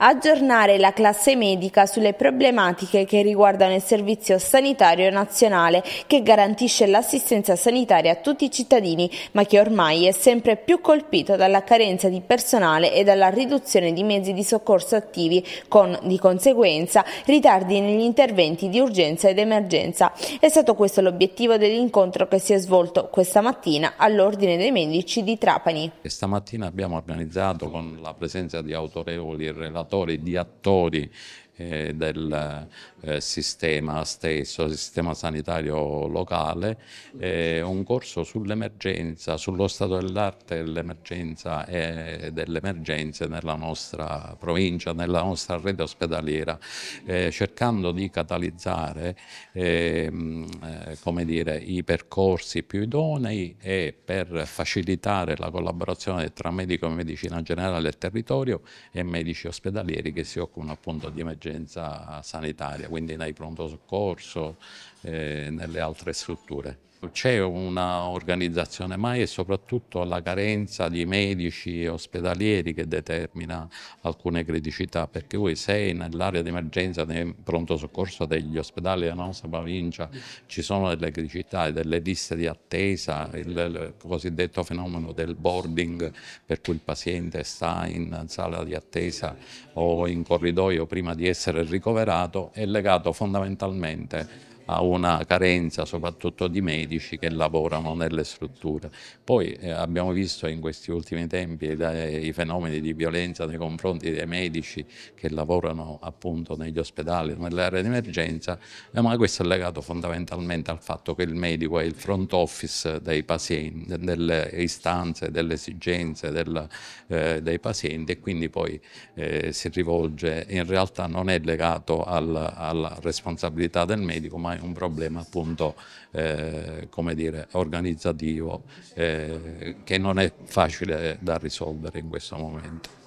aggiornare la classe medica sulle problematiche che riguardano il Servizio Sanitario Nazionale che garantisce l'assistenza sanitaria a tutti i cittadini, ma che ormai è sempre più colpito dalla carenza di personale e dalla riduzione di mezzi di soccorso attivi, con di conseguenza ritardi negli interventi di urgenza ed emergenza. È stato questo l'obiettivo dell'incontro che si è svolto questa mattina all'Ordine dei Medici di Trapani. Stamattina abbiamo organizzato con la presenza di autorevoli relatori sceneggiatori, di attori, eh, del eh, sistema stesso, sistema sanitario locale, eh, un corso sull'emergenza, sullo stato dell'arte dell'emergenza e delle emergenze nella nostra provincia, nella nostra rete ospedaliera, cercando di catalizzare ehm, come dire, i percorsi più idonei e per facilitare la collaborazione tra medico e medicina generale del territorio e medici ospedalieri che si occupano appunto di emergenza emergenza sanitaria, quindi nei pronto soccorso e eh, nelle altre strutture. C'è un'organizzazione mai e soprattutto la carenza di medici e ospedalieri che determina alcune criticità, perché voi sei nell'area di emergenza, nel pronto soccorso degli ospedali della nostra provincia, ci sono delle criticità, e delle liste di attesa, il cosiddetto fenomeno del boarding, per cui il paziente sta in sala di attesa o in corridoio prima di essere ricoverato, è legato fondamentalmente a una carenza soprattutto di medici che lavorano nelle strutture. Poi eh, abbiamo visto in questi ultimi tempi dai, eh, i fenomeni di violenza nei confronti dei medici che lavorano appunto negli ospedali, nelle aree di emergenza, eh, ma questo è legato fondamentalmente al fatto che il medico è il front office dei pazienti, delle istanze, delle esigenze del, eh, dei pazienti e quindi poi eh, si rivolge, in realtà non è legato al, alla responsabilità del medico ma è un problema appunto eh, dire, organizzativo eh, che non è facile da risolvere in questo momento.